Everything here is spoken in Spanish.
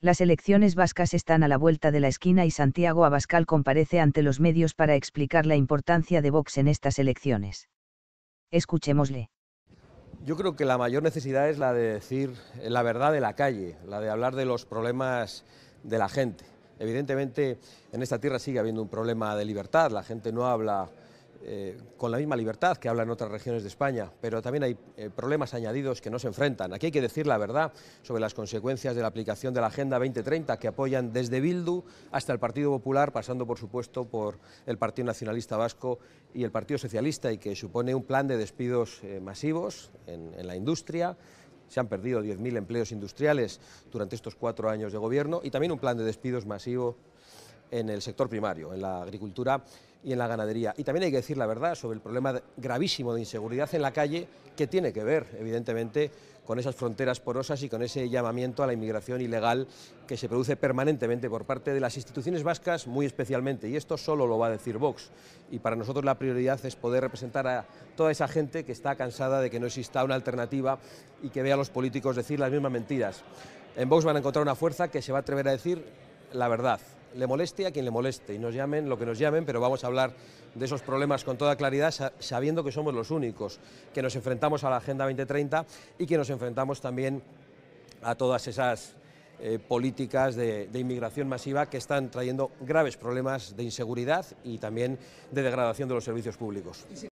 Las elecciones vascas están a la vuelta de la esquina y Santiago Abascal comparece ante los medios para explicar la importancia de Vox en estas elecciones. Escuchémosle. Yo creo que la mayor necesidad es la de decir eh, la verdad de la calle, la de hablar de los problemas de la gente. Evidentemente, en esta tierra sigue habiendo un problema de libertad, la gente no habla eh, con la misma libertad que hablan otras regiones de España, pero también hay eh, problemas añadidos que no se enfrentan. Aquí hay que decir la verdad sobre las consecuencias de la aplicación de la Agenda 2030 que apoyan desde Bildu hasta el Partido Popular, pasando por supuesto por el Partido Nacionalista Vasco y el Partido Socialista y que supone un plan de despidos eh, masivos en, en la industria, se han perdido 10.000 empleos industriales durante estos cuatro años de gobierno y también un plan de despidos masivo en el sector primario, en la agricultura y en la ganadería. Y también hay que decir la verdad sobre el problema gravísimo de inseguridad en la calle, que tiene que ver, evidentemente, con esas fronteras porosas y con ese llamamiento a la inmigración ilegal que se produce permanentemente por parte de las instituciones vascas, muy especialmente. Y esto solo lo va a decir Vox. Y para nosotros la prioridad es poder representar a toda esa gente que está cansada de que no exista una alternativa y que vea a los políticos decir las mismas mentiras. En Vox van a encontrar una fuerza que se va a atrever a decir la verdad le moleste a quien le moleste y nos llamen lo que nos llamen, pero vamos a hablar de esos problemas con toda claridad, sabiendo que somos los únicos, que nos enfrentamos a la Agenda 2030 y que nos enfrentamos también a todas esas eh, políticas de, inmigración masiva que están trayendo graves problemas de inseguridad y también de degradación de los servicios públicos.